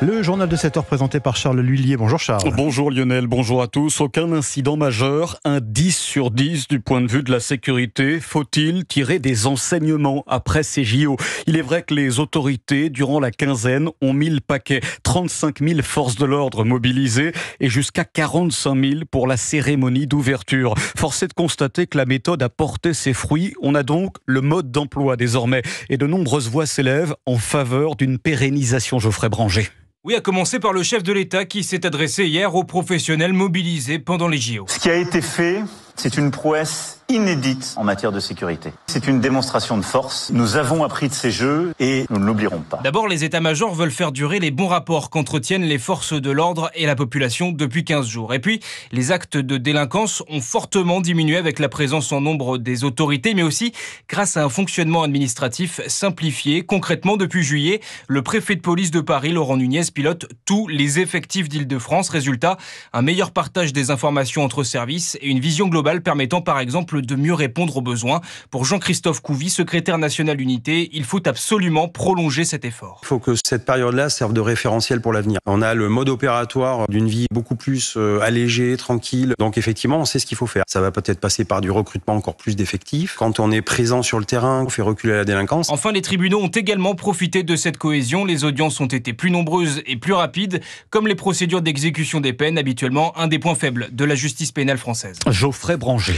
Le journal de 7 heures présenté par Charles Lullier. Bonjour Charles. Bonjour Lionel, bonjour à tous. Aucun incident majeur, un 10 sur 10 du point de vue de la sécurité. Faut-il tirer des enseignements après ces JO Il est vrai que les autorités, durant la quinzaine, ont mis le paquet. 35 000 forces de l'ordre mobilisées et jusqu'à 45 000 pour la cérémonie d'ouverture. forcé de constater que la méthode a porté ses fruits. On a donc le mode d'emploi désormais et de nombreuses voix s'élèvent en faveur d'une pérennisation, Geoffrey Brand oui, à commencer par le chef de l'État qui s'est adressé hier aux professionnels mobilisés pendant les JO. Ce qui a été fait, c'est une prouesse inédite en matière de sécurité. C'est une démonstration de force. Nous avons appris de ces jeux et nous ne l'oublierons pas. D'abord, les états-majors veulent faire durer les bons rapports qu'entretiennent les forces de l'ordre et la population depuis 15 jours. Et puis, les actes de délinquance ont fortement diminué avec la présence en nombre des autorités, mais aussi grâce à un fonctionnement administratif simplifié. Concrètement, depuis juillet, le préfet de police de Paris, Laurent Nunez, pilote tous les effectifs d'Île-de-France. Résultat, un meilleur partage des informations entre services et une vision globale permettant par exemple de mieux répondre aux besoins. Pour Jean-Christophe Couvi, secrétaire national unité, il faut absolument prolonger cet effort. Il faut que cette période-là serve de référentiel pour l'avenir. On a le mode opératoire d'une vie beaucoup plus euh, allégée, tranquille. Donc effectivement, on sait ce qu'il faut faire. Ça va peut-être passer par du recrutement encore plus d'effectifs. Quand on est présent sur le terrain, on fait reculer la délinquance. Enfin, les tribunaux ont également profité de cette cohésion. Les audiences ont été plus nombreuses et plus rapides, comme les procédures d'exécution des peines, habituellement un des points faibles de la justice pénale française. Geoffrey Branger.